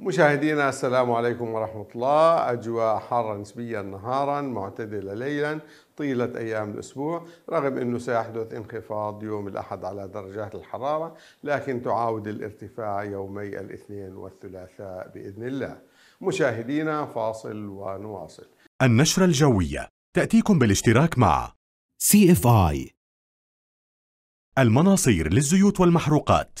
مشاهدينا السلام عليكم ورحمة الله أجواء حارة نسبيا نهارا معتدلة ليلا طيلة أيام الأسبوع رغم أنه سيحدث انخفاض يوم الأحد على درجات الحرارة لكن تعاود الارتفاع يومي الاثنين والثلاثاء بإذن الله مشاهدينا فاصل ونواصل النشرة الجوية تأتيكم بالاشتراك مع CFI المناصير للزيوت والمحروقات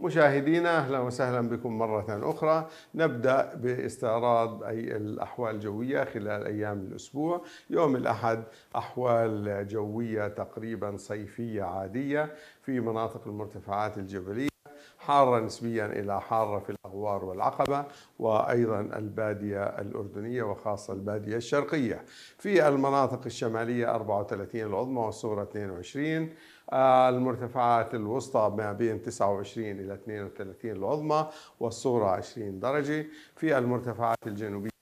مشاهدينا اهلا وسهلا بكم مره اخرى نبدا باستعراض اي الاحوال الجويه خلال ايام الاسبوع يوم الاحد احوال جويه تقريبا صيفيه عاديه في مناطق المرتفعات الجبليه حارة نسبيا إلى حارة في الأغوار والعقبة وأيضا البادية الأردنية وخاصة البادية الشرقية في المناطق الشمالية 34 العظمى والصغرى 22 آه، المرتفعات الوسطى ما بين 29 إلى 32 العظمى والصغرى 20 درجة في المرتفعات الجنوبية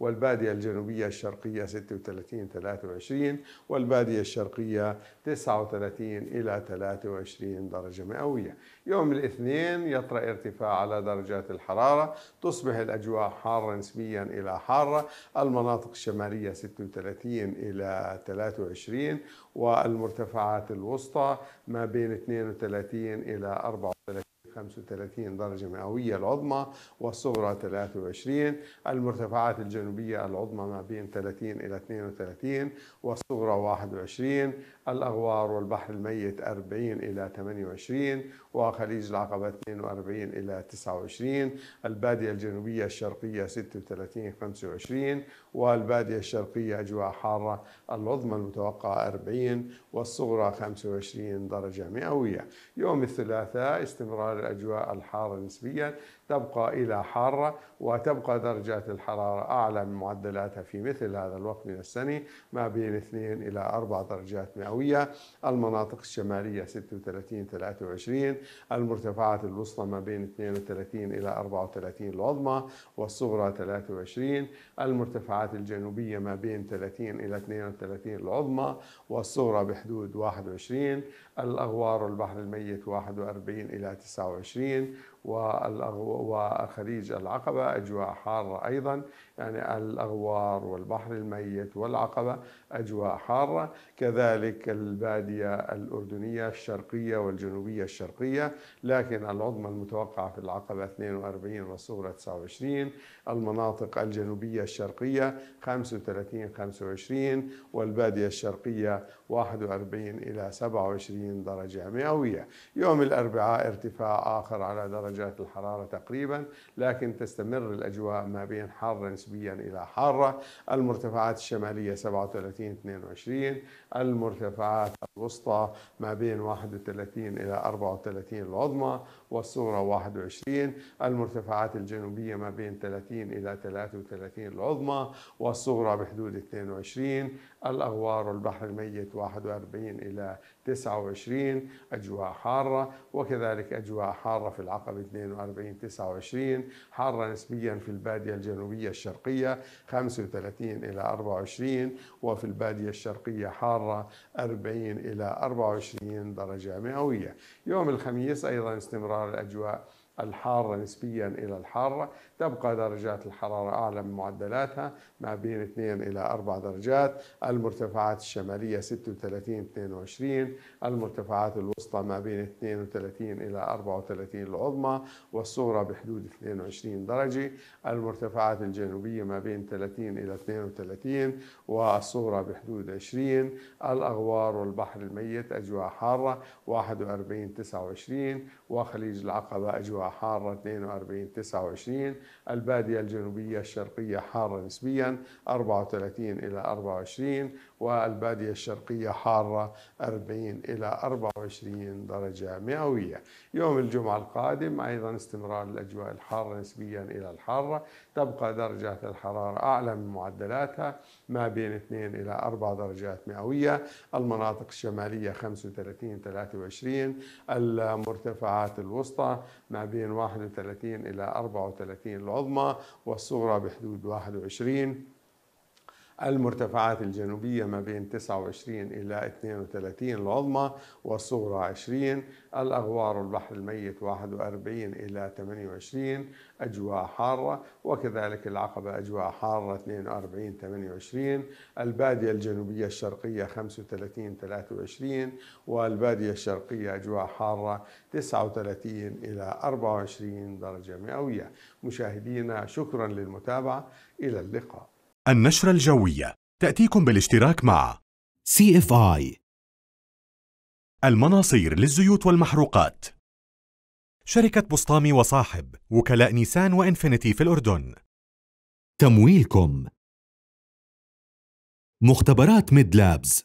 والبادية الجنوبية الشرقية 36 23 والبادية الشرقية 39 إلى 23 درجة مئوية يوم الاثنين يطرأ ارتفاع على درجات الحرارة تصبح الأجواء حارة نسبيا إلى حارة المناطق الشمالية 36 إلى 23 والمرتفعات الوسطى ما بين 32 إلى 34 35 درجة مئوية العظمى والصغرى 23 المرتفعات الجنوبية العظمى ما بين 30 إلى 32 والصغرى 21 الأغوار والبحر الميت 40 إلى 28 وخليج العقبة 42 إلى 29 البادية الجنوبية الشرقية 36 25 والبادية الشرقية أجواء حارة العظمى المتوقعة 40 والصغرى 25 درجة مئوية يوم الثلاثاء استمرار الأجواء الحارة نسبيا تبقى إلى حارة وتبقى درجات الحرارة أعلى من معدلاتها في مثل هذا الوقت من السنة ما بين 2 إلى 4 درجات مئوية المناطق الشمالية 36 23 المرتفعات الوسطى ما بين 32 إلى 34 العظمى والصغرى 23 المرتفعات الجنوبية ما بين 30 إلى 32 العظمى والصغرى بحدود 21 الأغوار والبحر الميت 41 إلى 29 والأغوار وخليج العقبة أجواء حارة أيضا يعني الأغوار والبحر الميت والعقبة أجواء حارة كذلك البادية الأردنية الشرقية والجنوبية الشرقية لكن العظمى المتوقعة في العقبة 42 والصغرى 29 المناطق الجنوبية الشرقية 35 25 والبادية الشرقية 41 إلى 27 درجة مئوية يوم الأربعاء ارتفاع آخر على درجات الحرارة تقريبا لكن تستمر الأجواء ما بين حارة نسبيا إلى حارة المرتفعات الشمالية 37 22 المرتفعات الوسطى ما بين 31 إلى 34 العظمى والصورة 21 المرتفعات الجنوبية ما بين 30 إلى 33 العظمى والصغرى بحدود 22 الأغوار والبحر الميت 41 إلى 29 أجواء حارة وكذلك أجواء حارة في العقبة 42 29 حارة نسبيا في البادية الجنوبية الشرقية 35 إلى 24 وفي البادية الشرقية حارة 40 إلى 24 درجة مئوية يوم الخميس أيضا استمرار avoir la الحارة نسبيا إلى الحارة تبقى درجات الحرارة أعلى من معدلاتها ما بين 2 إلى 4 درجات المرتفعات الشمالية 36 22 المرتفعات الوسطى ما بين 32 إلى 34 العظمى والصغرى بحدود 22 درجة المرتفعات الجنوبية ما بين 30 إلى 32 والصغرى بحدود 20 الأغوار والبحر الميت أجواء حارة 41 29 وخليج العقبة أجواء حارة 42 29 البادية الجنوبية الشرقية حارة نسبيا 34 إلى 24 والبادية الشرقية حارة 40 إلى 24 درجة مئوية يوم الجمعة القادم أيضا استمرار الأجواء الحارة نسبيا إلى الحارة تبقى درجات الحرارة أعلى من معدلاتها ما بين 2 إلى 4 درجات مئوية المناطق الشمالية 35 23 المرتفعات الوسطى ما بين بين 31 إلى 34 العظمى والصغرى بحدود 21 المرتفعات الجنوبية ما بين 29 إلى 32 العظمى والصغرى 20 الأغوار البحر الميت 41 إلى 28 أجواء حارة وكذلك العقبة أجواء حارة 42 28 البادية الجنوبية الشرقية 35 23 والبادية الشرقية أجواء حارة 39 إلى 24 درجة مئوية مشاهدينا شكرا للمتابعة إلى اللقاء النشرة الجوية تأتيكم بالاشتراك مع CFI المناصير للزيوت والمحروقات شركة بسطامي وصاحب وكلاء نيسان وإنفينيتي في الأردن تمويلكم مختبرات ميد لابز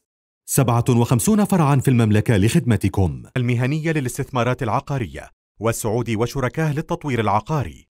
57 فرعا في المملكة لخدمتكم المهنية للاستثمارات العقارية والسعودي وشركاه للتطوير العقاري